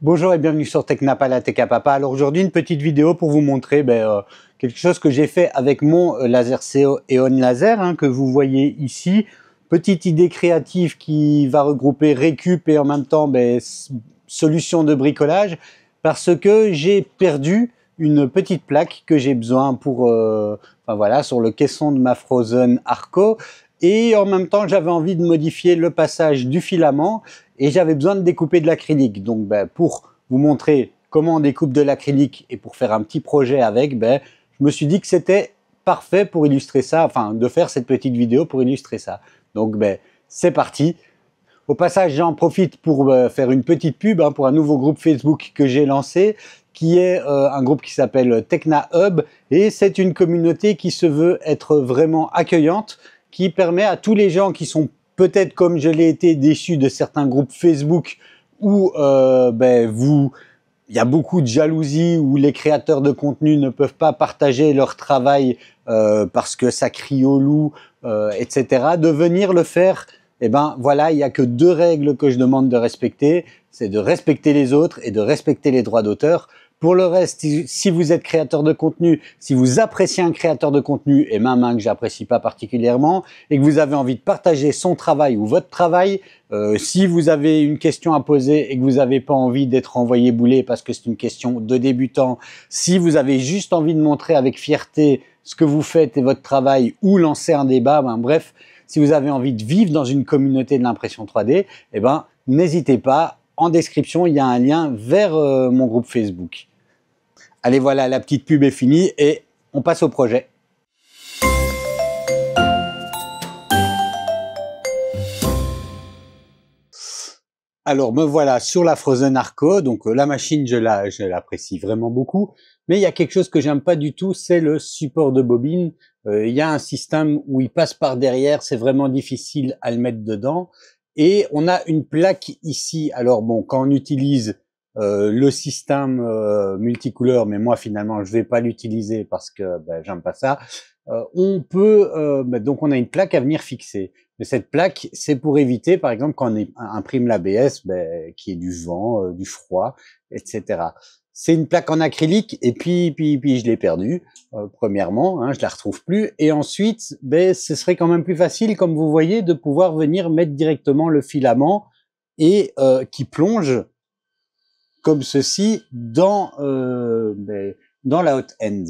Bonjour et bienvenue sur Tech Papa. Alors aujourd'hui une petite vidéo pour vous montrer ben, euh, quelque chose que j'ai fait avec mon euh, laser CO Eon Laser hein, que vous voyez ici. Petite idée créative qui va regrouper récup et en même temps ben, solution de bricolage parce que j'ai perdu une petite plaque que j'ai besoin pour euh, voilà sur le caisson de ma Frozen Arco et en même temps j'avais envie de modifier le passage du filament et j'avais besoin de découper de l'acrylique. Donc ben, pour vous montrer comment on découpe de l'acrylique et pour faire un petit projet avec, ben, je me suis dit que c'était parfait pour illustrer ça, enfin de faire cette petite vidéo pour illustrer ça. Donc ben, c'est parti. Au passage, j'en profite pour ben, faire une petite pub hein, pour un nouveau groupe Facebook que j'ai lancé, qui est euh, un groupe qui s'appelle Techna Hub, et c'est une communauté qui se veut être vraiment accueillante, qui permet à tous les gens qui sont peut-être comme je l'ai été déçus de certains groupes Facebook où euh, ben, vous il y a beaucoup de jalousie où les créateurs de contenu ne peuvent pas partager leur travail euh, parce que ça crie au loup, euh, etc. De venir le faire, eh ben voilà, il n'y a que deux règles que je demande de respecter, c'est de respecter les autres et de respecter les droits d'auteur. Pour le reste, si vous êtes créateur de contenu, si vous appréciez un créateur de contenu, et ma main que j'apprécie pas particulièrement, et que vous avez envie de partager son travail ou votre travail, euh, si vous avez une question à poser et que vous n'avez pas envie d'être envoyé bouler parce que c'est une question de débutant, si vous avez juste envie de montrer avec fierté ce que vous faites et votre travail ou lancer un débat, ben, bref, si vous avez envie de vivre dans une communauté de l'impression 3D, eh ben, n'hésitez pas en description, il y a un lien vers euh, mon groupe Facebook. Allez, voilà, la petite pub est finie et on passe au projet. Alors me voilà sur la Frozen Arco, donc euh, la machine je la l'apprécie vraiment beaucoup, mais il y a quelque chose que j'aime pas du tout, c'est le support de bobine. Euh, il y a un système où il passe par derrière, c'est vraiment difficile à le mettre dedans. Et on a une plaque ici. Alors bon, quand on utilise euh, le système euh, multicouleur, mais moi finalement je vais pas l'utiliser parce que ben, j'aime pas ça. Euh, on peut euh, ben, donc on a une plaque à venir fixer. Mais cette plaque, c'est pour éviter, par exemple, quand on imprime l'ABS, ben, qui est du vent, euh, du froid, etc c'est une plaque en acrylique et puis puis puis je l'ai perdue. Euh, premièrement, hein, je la retrouve plus. Et ensuite, ben ce serait quand même plus facile, comme vous voyez, de pouvoir venir mettre directement le filament et euh, qui plonge comme ceci dans euh, ben, dans la hot end.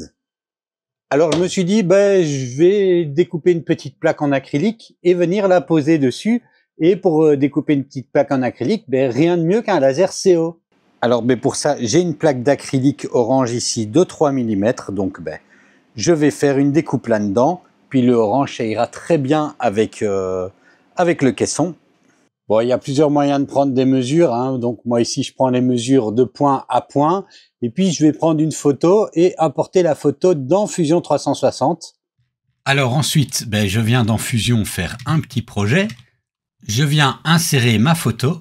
Alors je me suis dit, ben je vais découper une petite plaque en acrylique et venir la poser dessus. Et pour découper une petite plaque en acrylique, ben rien de mieux qu'un laser CO. Alors ben pour ça, j'ai une plaque d'acrylique orange ici de 3 mm, donc ben, je vais faire une découpe là-dedans, puis le orange ça ira très bien avec, euh, avec le caisson. Bon, il y a plusieurs moyens de prendre des mesures, hein. donc moi ici je prends les mesures de point à point, et puis je vais prendre une photo et importer la photo dans Fusion 360. Alors ensuite, ben, je viens dans Fusion faire un petit projet, je viens insérer ma photo,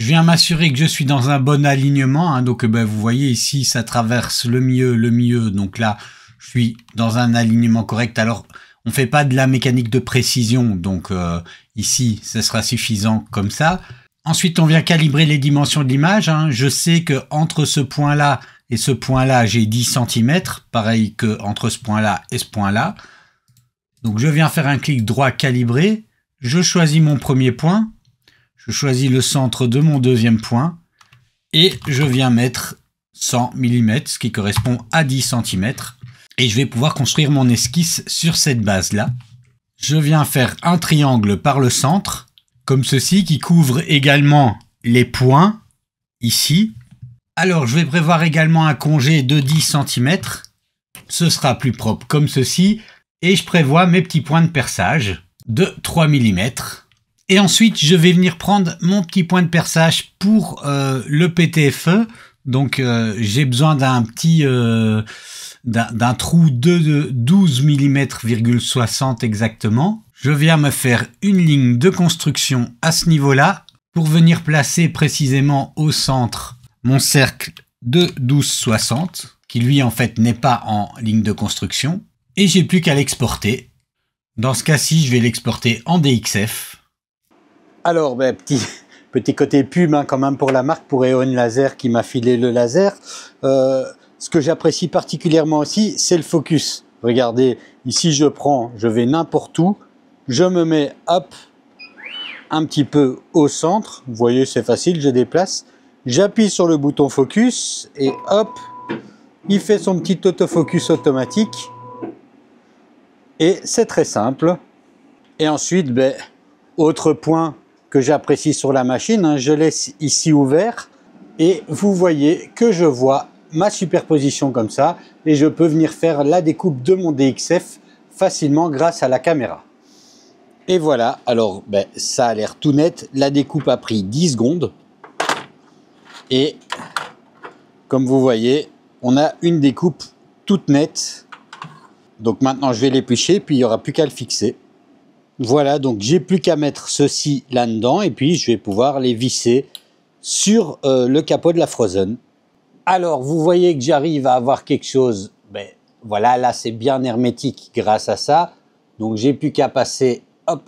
je viens m'assurer que je suis dans un bon alignement. Hein. donc, ben, vous voyez ici, ça traverse le mieux, le mieux. Donc là, je suis dans un alignement correct. Alors, on fait pas de la mécanique de précision. Donc euh, ici, ce sera suffisant comme ça. Ensuite, on vient calibrer les dimensions de l'image. Hein. Je sais que entre ce point-là et ce point-là, j'ai 10 cm. Pareil que entre ce point-là et ce point-là. Donc, je viens faire un clic droit calibré. Je choisis mon premier point. Je choisis le centre de mon deuxième point et je viens mettre 100 mm, ce qui correspond à 10 cm. Et je vais pouvoir construire mon esquisse sur cette base-là. Je viens faire un triangle par le centre, comme ceci, qui couvre également les points, ici. Alors, je vais prévoir également un congé de 10 cm. Ce sera plus propre, comme ceci. Et je prévois mes petits points de perçage de 3 mm. Et ensuite, je vais venir prendre mon petit point de perçage pour euh, le PTFE. Donc, euh, j'ai besoin d'un petit... Euh, d'un trou de 12 mm,60 exactement. Je viens me faire une ligne de construction à ce niveau-là pour venir placer précisément au centre mon cercle de 12,60 qui lui en fait n'est pas en ligne de construction et j'ai plus qu'à l'exporter. Dans ce cas-ci, je vais l'exporter en DXF alors, ben, petit, côté pub hein, quand même pour la marque, pour Eon Laser qui m'a filé le laser. Euh, ce que j'apprécie particulièrement aussi, c'est le focus. Regardez, ici je prends, je vais n'importe où, je me mets, hop, un petit peu au centre. Vous voyez, c'est facile, je déplace. J'appuie sur le bouton focus et hop, il fait son petit autofocus automatique. Et c'est très simple. Et ensuite, ben, autre point que j'apprécie sur la machine. Hein. Je laisse ici ouvert et vous voyez que je vois ma superposition comme ça et je peux venir faire la découpe de mon DXF facilement grâce à la caméra. Et voilà, alors ben, ça a l'air tout net, la découpe a pris 10 secondes et comme vous voyez, on a une découpe toute nette. Donc maintenant je vais l'éplucher puis il n'y aura plus qu'à le fixer. Voilà, donc j'ai plus qu'à mettre ceci là-dedans et puis je vais pouvoir les visser sur euh, le capot de la Frozen. Alors, vous voyez que j'arrive à avoir quelque chose, ben voilà, là c'est bien hermétique grâce à ça. Donc j'ai plus qu'à passer, hop,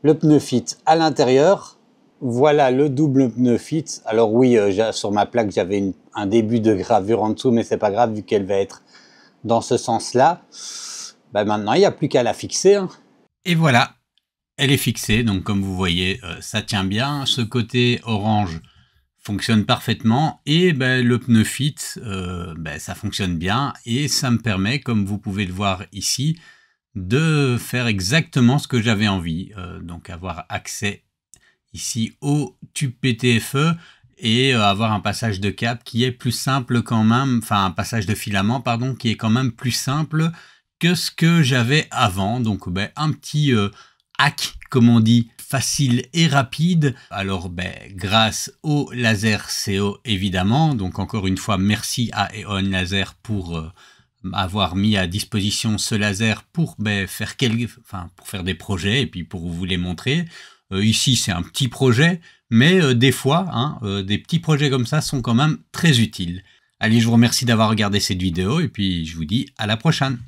le pneu fit à l'intérieur. Voilà le double pneu fit. Alors oui, euh, sur ma plaque j'avais un début de gravure en dessous, mais c'est pas grave vu qu'elle va être dans ce sens-là. Ben maintenant, il n'y a plus qu'à la fixer. Hein. Et voilà, elle est fixée, donc comme vous voyez, euh, ça tient bien. Ce côté orange fonctionne parfaitement et ben, le pneu fit, euh, ben, ça fonctionne bien et ça me permet, comme vous pouvez le voir ici, de faire exactement ce que j'avais envie, euh, donc avoir accès ici au tube PTFE et avoir un passage de cap qui est plus simple quand même, enfin un passage de filament pardon, qui est quand même plus simple que ce que j'avais avant. Donc ben, un petit euh, hack, comme on dit, facile et rapide. Alors ben, grâce au laser CO évidemment. Donc encore une fois, merci à Eon Laser pour... Euh, avoir mis à disposition ce laser pour, ben, faire enfin, pour faire des projets et puis pour vous les montrer. Euh, ici, c'est un petit projet, mais des fois, hein, des petits projets comme ça sont quand même très utiles. Allez, je vous remercie d'avoir regardé cette vidéo et puis je vous dis à la prochaine.